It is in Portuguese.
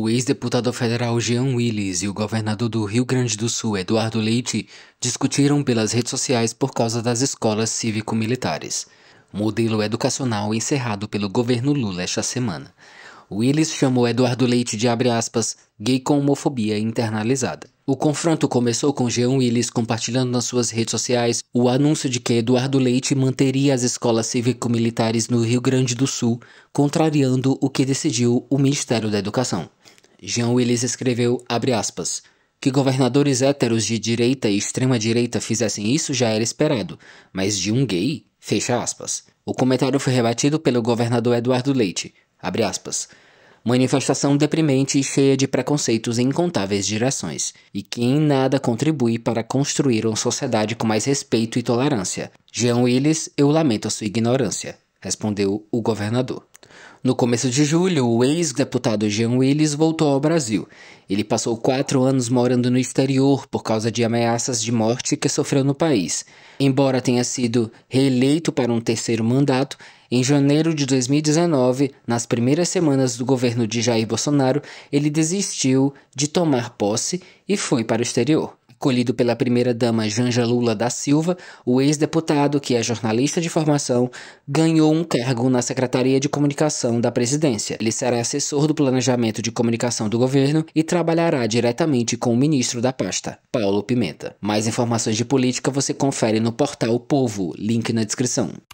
O ex-deputado federal Jean Willis e o governador do Rio Grande do Sul, Eduardo Leite, discutiram pelas redes sociais por causa das escolas cívico-militares, modelo educacional encerrado pelo governo Lula esta semana. Willis chamou Eduardo Leite de abre aspas, gay com homofobia internalizada. O confronto começou com Jean Willis compartilhando nas suas redes sociais o anúncio de que Eduardo Leite manteria as escolas cívico-militares no Rio Grande do Sul, contrariando o que decidiu o Ministério da Educação. Jean Willis escreveu, aspas, que governadores héteros de direita e extrema-direita fizessem isso já era esperado, mas de um gay? Fecha aspas. O comentário foi rebatido pelo governador Eduardo Leite, abre aspas, manifestação deprimente e cheia de preconceitos em incontáveis direções, e que em nada contribui para construir uma sociedade com mais respeito e tolerância. Jean Willis, eu lamento a sua ignorância respondeu o governador. No começo de julho, o ex-deputado Jean Willis voltou ao Brasil. Ele passou quatro anos morando no exterior por causa de ameaças de morte que sofreu no país. Embora tenha sido reeleito para um terceiro mandato, em janeiro de 2019, nas primeiras semanas do governo de Jair Bolsonaro, ele desistiu de tomar posse e foi para o exterior acolhido pela primeira-dama Janja Lula da Silva, o ex-deputado, que é jornalista de formação, ganhou um cargo na Secretaria de Comunicação da Presidência. Ele será assessor do Planejamento de Comunicação do governo e trabalhará diretamente com o ministro da pasta, Paulo Pimenta. Mais informações de política você confere no portal Povo, link na descrição.